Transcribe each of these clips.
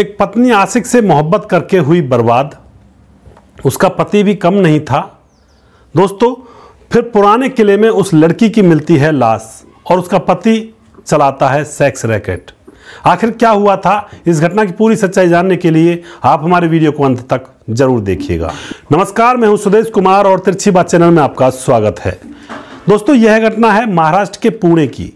एक पत्नी आशिक से मोहब्बत करके हुई बर्बाद उसका पति भी कम नहीं था दोस्तों फिर पुराने किले में उस लड़की की मिलती है लाश और उसका पति चलाता है सेक्स रैकेट आखिर क्या हुआ था इस घटना की पूरी सच्चाई जानने के लिए आप हमारे वीडियो को अंत तक जरूर देखिएगा नमस्कार मैं हूं सुदेश कुमार और तिरछी बात चैनल में आपका स्वागत है दोस्तों यह घटना है महाराष्ट्र के पुणे की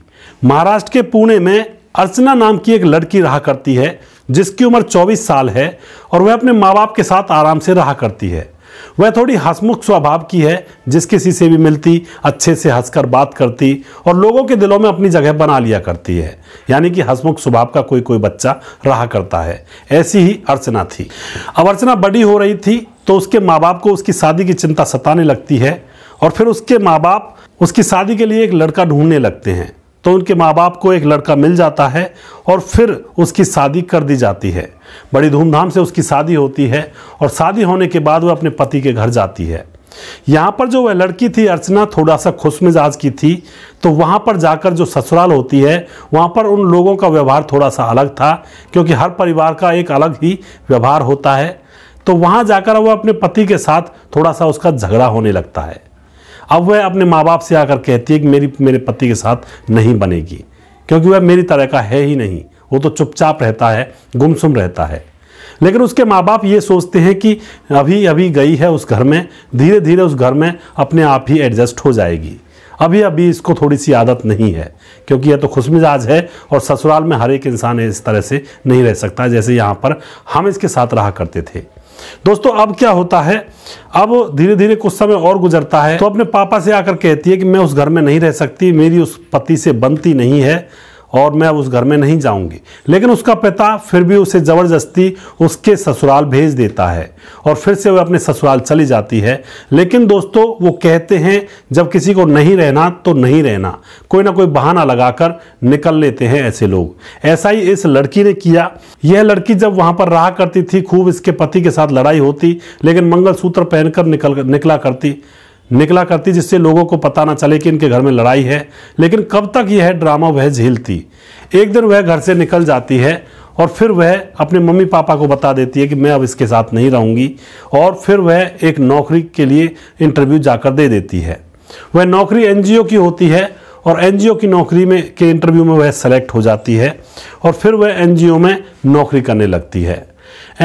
महाराष्ट्र के पुणे में अर्चना नाम की एक लड़की रहा करती है जिसकी उम्र 24 साल है और वह अपने माँ बाप के साथ आराम से रहा करती है वह थोड़ी हंसमुख स्वभाव की है जिस किसी से भी मिलती अच्छे से हंसकर बात करती और लोगों के दिलों में अपनी जगह बना लिया करती है यानी कि हंसमुख स्वभाव का कोई कोई बच्चा रहा करता है ऐसी ही अर्चना थी अब अर्चना बड़ी हो रही थी तो उसके माँ बाप को उसकी शादी की चिंता सताने लगती है और फिर उसके माँ बाप उसकी शादी के लिए एक लड़का ढूंढने लगते हैं तो उनके माँ बाप को एक लड़का मिल जाता है और फिर उसकी शादी कर दी जाती है बड़ी धूमधाम से उसकी शादी होती है और शादी होने के बाद वह अपने पति के घर जाती है यहाँ पर जो वह लड़की थी अर्चना थोड़ा सा खुश मिजाज की थी तो वहाँ पर जाकर जो ससुराल होती है वहाँ पर उन लोगों का व्यवहार थोड़ा सा अलग था क्योंकि हर परिवार का एक अलग ही व्यवहार होता है तो वहाँ जाकर वह अपने पति के साथ थोड़ा सा उसका झगड़ा होने लगता है अब वह अपने माँ बाप से आकर कहती है कि मेरी मेरे पति के साथ नहीं बनेगी क्योंकि वह मेरी तरह का है ही नहीं वो तो चुपचाप रहता है गुमसुम रहता है लेकिन उसके माँ बाप ये सोचते हैं कि अभी अभी गई है उस घर में धीरे धीरे उस घर में अपने आप ही एडजस्ट हो जाएगी अभी अभी इसको थोड़ी सी आदत नहीं है क्योंकि यह तो खुश मिजाज है और ससुराल में हर एक इंसान इस तरह से नहीं रह सकता जैसे यहाँ पर हम इसके साथ रहा करते थे दोस्तों अब क्या होता है अब धीरे धीरे कुछ समय और गुजरता है तो अपने पापा से आकर कहती है कि मैं उस घर में नहीं रह सकती मेरी उस पति से बनती नहीं है और मैं उस घर में नहीं जाऊंगी लेकिन उसका पिता फिर भी उसे ज़बरदस्ती उसके ससुराल भेज देता है और फिर से वह अपने ससुराल चली जाती है लेकिन दोस्तों वो कहते हैं जब किसी को नहीं रहना तो नहीं रहना कोई ना कोई बहाना लगाकर निकल लेते हैं ऐसे लोग ऐसा ही इस लड़की ने किया यह लड़की जब वहाँ पर रहा करती थी खूब इसके पति के साथ लड़ाई होती लेकिन मंगलसूत्र पहनकर निकल निकला करती निकला करती जिससे लोगों को पता ना चले कि इनके घर में लड़ाई है लेकिन कब तक यह ड्रामा वह झेलती एक दिन वह घर से निकल जाती है और फिर वह अपने मम्मी पापा को बता देती है कि मैं अब इसके साथ नहीं रहूँगी और फिर वह एक नौकरी के लिए इंटरव्यू जाकर दे देती है वह नौकरी एन की होती है और एन की नौकरी में के इंटरव्यू में वह सेलेक्ट हो जाती है और फिर वह एन में नौकरी करने लगती है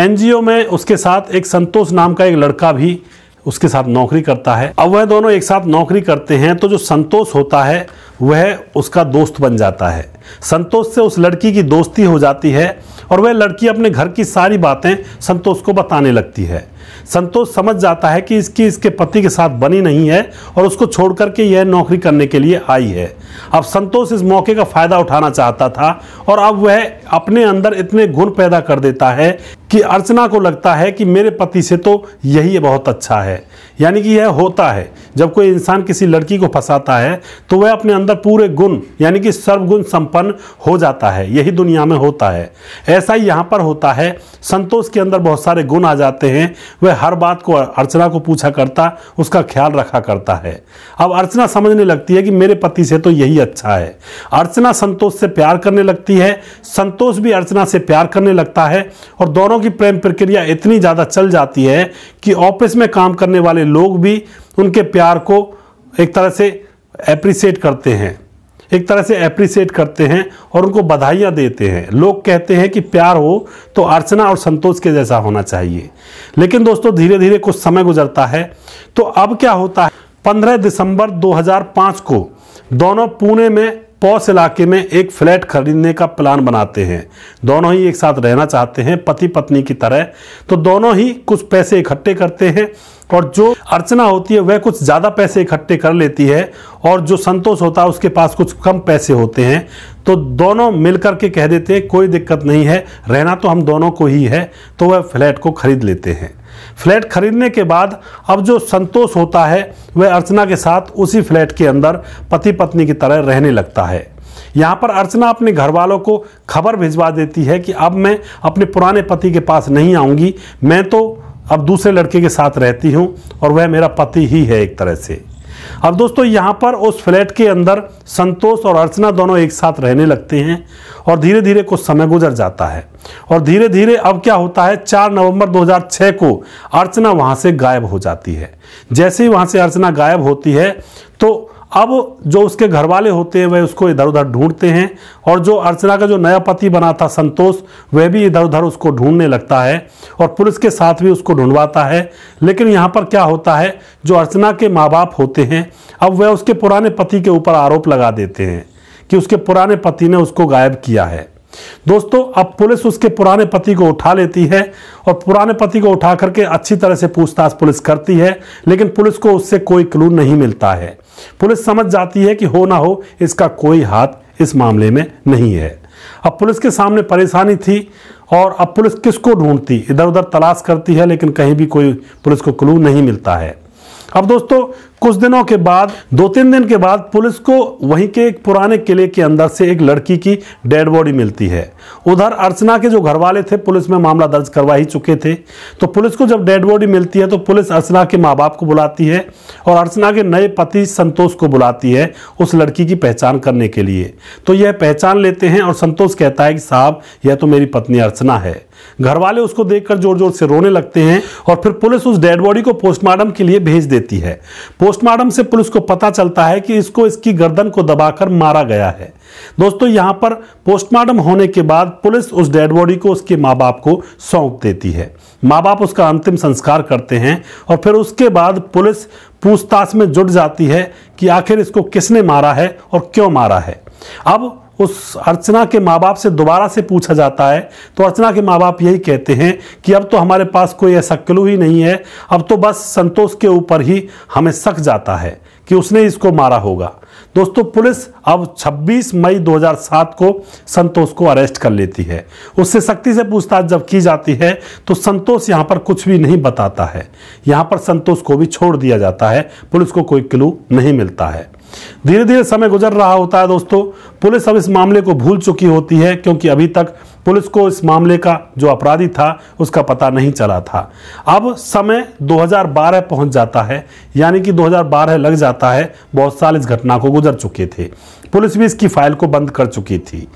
एन में उसके साथ एक संतोष नाम का एक लड़का भी उसके साथ नौकरी करता है अब वह दोनों एक साथ नौकरी करते हैं तो जो संतोष होता है वह उसका दोस्त बन जाता है संतोष से उस लड़की की दोस्ती हो जाती है और वह लड़की अपने घर की सारी बातें संतोष को बताने लगती है संतोष समझ जाता है कि इसकी इसके पति के साथ बनी नहीं है और उसको छोड़ करके यह नौकरी करने के लिए आई है अब संतोष इस मौके का फायदा उठाना चाहता था और अब वह अपने अंदर इतने गुण पैदा कर देता है कि अर्चना को लगता है कि मेरे पति से तो यही बहुत अच्छा है यानी कि यह होता है जब कोई इंसान किसी लड़की को फंसाता है तो वह अपने अंदर पूरे गुण यानी कि सर्वगुण संपन्न हो जाता है यही दुनिया में होता है ऐसा ही यहाँ पर होता है संतोष के अंदर बहुत सारे गुण आ जाते हैं वह हर बात को अर्चना को पूछा करता उसका ख्याल रखा करता है अब अर्चना समझने लगती है कि मेरे पति से तो यही अच्छा है अर्चना संतोष से प्यार करने लगती है संतोष भी अर्चना से प्यार करने लगता है और दोनों की प्रेम प्रक्रिया इतनी ज़्यादा चल जाती है कि ऑफिस में काम करने वाले लोग भी उनके प्यार को एक तरह से एप्रिसिएट करते हैं एक तरह से एप्रिसिएट करते हैं और उनको बधाइयाँ देते हैं लोग कहते हैं कि प्यार हो तो अर्चना और संतोष के जैसा होना चाहिए लेकिन दोस्तों धीरे धीरे कुछ समय गुजरता है तो अब क्या होता है 15 दिसंबर 2005 को दोनों पुणे में पौस इलाके में एक फ्लैट खरीदने का प्लान बनाते हैं दोनों ही एक साथ रहना चाहते हैं पति पत्नी की तरह तो दोनों ही कुछ पैसे इकट्ठे करते हैं और जो अर्चना होती है वह कुछ ज़्यादा पैसे इकट्ठे कर लेती है और जो संतोष होता है उसके पास कुछ कम पैसे होते हैं तो दोनों मिलकर के कह देते हैं कोई दिक्कत नहीं है रहना तो हम दोनों को ही है तो वह फ्लैट को खरीद लेते हैं फ्लैट खरीदने के बाद अब जो संतोष होता है वह अर्चना के साथ उसी फ्लैट के अंदर पति पत्नी की तरह रहने लगता है यहाँ पर अर्चना अपने घर वालों को खबर भिजवा देती है कि अब मैं अपने पुराने पति के पास नहीं आऊँगी मैं तो अब दूसरे लड़के के साथ रहती हूँ और वह मेरा पति ही है एक तरह से अब दोस्तों यहाँ पर उस फ्लैट के अंदर संतोष और अर्चना दोनों एक साथ रहने लगते हैं और धीरे धीरे कुछ समय गुजर जाता है और धीरे धीरे अब क्या होता है 4 नवंबर 2006 को अर्चना वहाँ से गायब हो जाती है जैसे ही वहाँ से अर्चना गायब होती है तो अब जो उसके घर वाले होते हैं वह उसको इधर उधर ढूंढते हैं और जो अर्चना का जो नया पति बना था संतोष वह भी इधर उधर उसको ढूंढने लगता है और पुलिस के साथ भी उसको ढूंढवाता है लेकिन यहाँ पर क्या होता है जो अर्चना के माँ बाप होते हैं अब वह उसके पुराने पति के ऊपर आरोप लगा देते हैं कि उसके पुराने पति ने उसको गायब किया है दोस्तों अब पुलिस उसके पुराने पति को उठा लेती है और पुराने पति को उठा करके अच्छी तरह से पूछताछ पुलिस करती है लेकिन पुलिस को उससे कोई क्लू नहीं मिलता है पुलिस समझ जाती है कि हो ना हो इसका कोई हाथ इस मामले में नहीं है अब पुलिस के सामने परेशानी थी और अब पुलिस किसको ढूंढती इधर उधर तलाश करती है लेकिन कहीं भी कोई पुलिस को क्लू नहीं मिलता है अब दोस्तों कुछ दिनों के बाद दो तीन दिन के बाद पुलिस को वहीं के एक पुराने किले के अंदर से एक लड़की की डेड बॉडी मिलती है उधर अर्चना के जो घर वाले थे पुलिस में मामला दर्ज करवा ही चुके थे तो पुलिस को जब डेड बॉडी मिलती है तो पुलिस अर्चना के माँ बाप को बुलाती है और अर्चना के नए पति संतोष को बुलाती है उस लड़की की पहचान करने के लिए तो यह पहचान लेते हैं और संतोष कहता है कि साहब यह तो मेरी पत्नी अर्चना है घर वाले उसको देखकर जोर जोर से रोने लगते हैं और फिर पुलिस उस डेड बॉडी को पोस्टमार्टम के लिए भेज देती है पोस्टमार्टम से पुलिस को पता चलता है कि इसको इसकी गर्दन को दबाकर मारा गया है दोस्तों यहां पर पोस्टमार्टम होने के बाद पुलिस उस डेड बॉडी को उसके माँ बाप को सौंप देती है माँ बाप उसका अंतिम संस्कार करते हैं और फिर उसके बाद पुलिस पूछताछ में जुट जाती है कि आखिर इसको किसने मारा है और क्यों मारा है अब उस अर्चना के माँ बाप से दोबारा से पूछा जाता है तो अर्चना के माँ बाप यही कहते हैं कि अब तो हमारे पास कोई ऐसा क्लू ही नहीं है अब तो बस संतोष के ऊपर ही हमें शक जाता है कि उसने इसको मारा होगा दोस्तों पुलिस अब 26 मई 2007 को संतोष को अरेस्ट कर लेती है उससे सख्ती से पूछताछ जब की जाती है तो संतोष यहाँ पर कुछ भी नहीं बताता है यहाँ पर संतोष को भी छोड़ दिया जाता है पुलिस को कोई क्लू नहीं मिलता है धीरे धीरे समय गुजर रहा होता है दोस्तों पुलिस अब इस मामले को भूल चुकी होती है क्योंकि अभी तक पुलिस को इस मामले का जो अपराधी था उसका पता नहीं चला था अब समय 2012 पहुंच जाता है यानी कि 2012 लग जाता है बहुत साल इस घटना को गुजर चुके थे पुलिस भी इसकी फाइल को बंद कर चुकी थी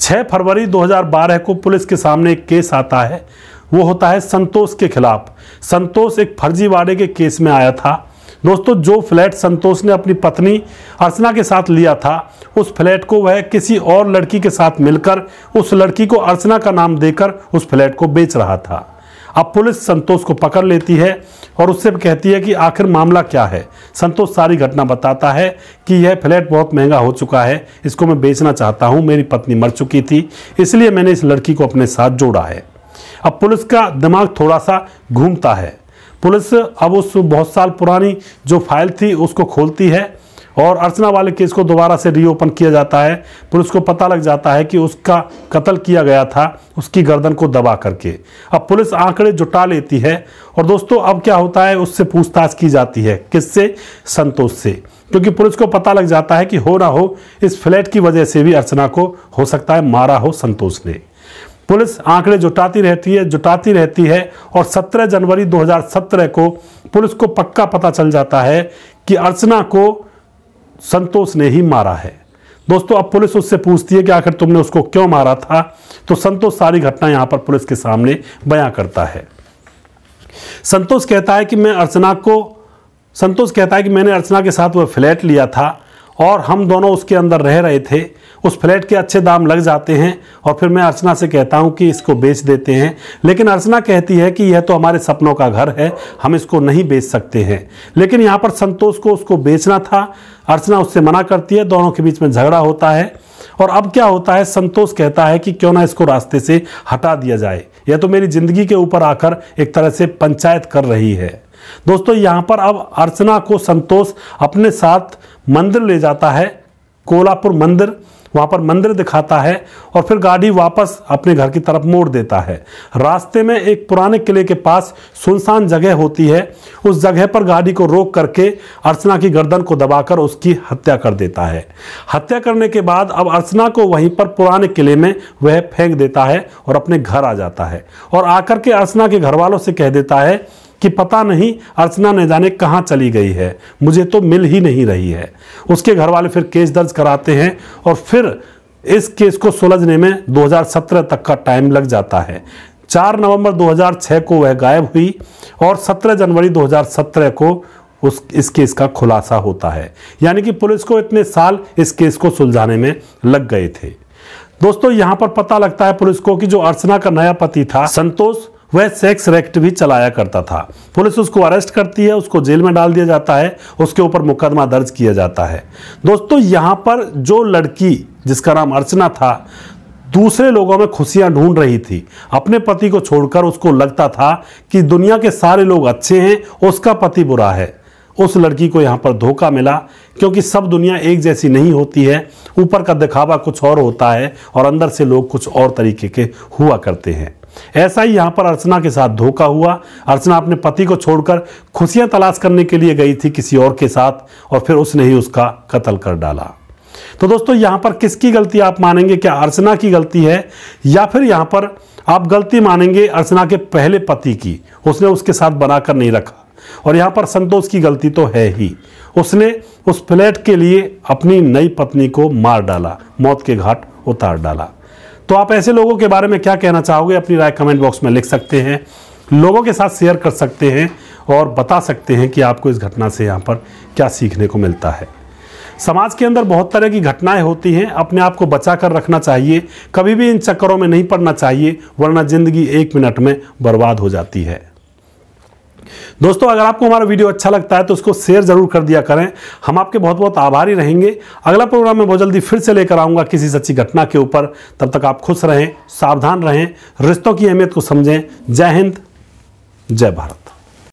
6 फरवरी 2012 को पुलिस के सामने एक केस आता है वो होता है संतोष के खिलाफ संतोष एक फर्जीवाड़े के केस में आया था दोस्तों जो फ्लैट संतोष ने अपनी पत्नी अर्चना के साथ लिया था उस फ्लैट को वह किसी और लड़की के साथ मिलकर उस लड़की को अर्चना का नाम देकर उस फ्लैट को बेच रहा था अब पुलिस संतोष को पकड़ लेती है और उससे कहती है कि आखिर मामला क्या है संतोष सारी घटना बताता है कि यह फ्लैट बहुत महंगा हो चुका है इसको मैं बेचना चाहता हूँ मेरी पत्नी मर चुकी थी इसलिए मैंने इस लड़की को अपने साथ जोड़ा है अब पुलिस का दिमाग थोड़ा सा घूमता है पुलिस अब उस बहुत साल पुरानी जो फाइल थी उसको खोलती है और अर्चना वाले केस को दोबारा से रीओपन किया जाता है पुलिस को पता लग जाता है कि उसका कत्ल किया गया था उसकी गर्दन को दबा करके अब पुलिस आंकड़े जुटा लेती है और दोस्तों अब क्या होता है उससे पूछताछ की जाती है किससे संतोष से क्योंकि पुलिस को पता लग जाता है कि हो ना हो इस फ्लैट की वजह से भी अर्चना को हो सकता है मारा हो संतोष ने पुलिस आंकड़े जुटाती रहती है जुटाती रहती है और 17 जनवरी 2017 को पुलिस को पक्का पता चल जाता है कि अर्चना को संतोष ने ही मारा है दोस्तों अब पुलिस उससे पूछती है कि आखिर तुमने उसको क्यों मारा था तो संतोष सारी घटना यहाँ पर पुलिस के सामने बयां करता है संतोष कहता है कि मैं अर्चना को संतोष कहता है कि मैंने अर्चना के साथ वह फ्लैट लिया था और हम दोनों उसके अंदर रह रहे थे उस फ्लैट के अच्छे दाम लग जाते हैं और फिर मैं अर्चना से कहता हूँ कि इसको बेच देते हैं लेकिन अर्चना कहती है कि यह तो हमारे सपनों का घर है हम इसको नहीं बेच सकते हैं लेकिन यहाँ पर संतोष को उसको बेचना था अर्चना उससे मना करती है दोनों के बीच में झगड़ा होता है और अब क्या होता है संतोष कहता है कि क्यों ना इसको रास्ते से हटा दिया जाए यह तो मेरी ज़िंदगी के ऊपर आकर एक तरह से पंचायत कर रही है दोस्तों यहाँ पर अब अर्चना को संतोष अपने साथ मंदिर ले जाता है कोलापुर मंदिर वहाँ पर मंदिर दिखाता है और फिर गाड़ी वापस अपने घर की तरफ मोड़ देता है रास्ते में एक पुराने किले के पास सुनसान जगह होती है उस जगह पर गाड़ी को रोक करके अर्चना की गर्दन को दबाकर उसकी हत्या कर देता है हत्या करने के बाद अब अर्चना को वहीं पर पुराने किले में वह फेंक देता है और अपने घर आ जाता है और आकर के अर्चना के घर वालों से कह देता है कि पता नहीं अर्चना न जाने कहाँ चली गई है मुझे तो मिल ही नहीं रही है उसके घर वाले फिर केस दर्ज कराते हैं और फिर इस केस को सुलझने में 2017 तक का टाइम लग जाता है 4 नवंबर 2006 को वह गायब हुई और 17 जनवरी 2017 को उस इस केस का खुलासा होता है यानी कि पुलिस को इतने साल इस केस को सुलझाने में लग गए थे दोस्तों यहाँ पर पता लगता है पुलिस को कि जो अर्चना का नया पति था संतोष वह सेक्स रैक्ट भी चलाया करता था पुलिस उसको अरेस्ट करती है उसको जेल में डाल दिया जाता है उसके ऊपर मुकदमा दर्ज किया जाता है दोस्तों यहाँ पर जो लड़की जिसका नाम अर्चना था दूसरे लोगों में खुशियाँ ढूंढ रही थी अपने पति को छोड़कर उसको लगता था कि दुनिया के सारे लोग अच्छे हैं उसका पति बुरा है उस लड़की को यहाँ पर धोखा मिला क्योंकि सब दुनिया एक जैसी नहीं होती है ऊपर का दिखावा कुछ और होता है और अंदर से लोग कुछ और तरीके के हुआ करते हैं ऐसा ही यहाँ पर अर्चना के साथ धोखा हुआ अर्चना अपने पति को छोड़कर खुशियाँ तलाश करने के लिए गई थी किसी और के साथ और फिर उसने ही उसका कत्ल कर डाला तो दोस्तों यहाँ पर किसकी गलती आप मानेंगे क्या अर्चना की गलती है या फिर यहाँ पर आप गलती मानेंगे अर्चना के पहले पति की उसने उसके साथ बनाकर नहीं रखा और यहाँ पर संतोष की गलती तो है ही उसने उस फ्लैट के लिए अपनी नई पत्नी को मार डाला मौत के घाट उतार डाला तो आप ऐसे लोगों के बारे में क्या कहना चाहोगे अपनी राय कमेंट बॉक्स में लिख सकते हैं लोगों के साथ शेयर कर सकते हैं और बता सकते हैं कि आपको इस घटना से यहाँ पर क्या सीखने को मिलता है समाज के अंदर बहुत तरह की घटनाएं होती हैं अपने आप को बचा कर रखना चाहिए कभी भी इन चक्करों में नहीं पड़ना चाहिए वरना ज़िंदगी एक मिनट में बर्बाद हो जाती है दोस्तों अगर आपको हमारा वीडियो अच्छा लगता है तो उसको शेयर ज़रूर कर दिया करें हम आपके बहुत बहुत आभारी रहेंगे अगला प्रोग्राम मैं बहुत जल्दी फिर से लेकर आऊँगा किसी सच्ची घटना के ऊपर तब तक आप खुश रहें सावधान रहें रिश्तों की अहमियत को समझें जय हिंद जय भारत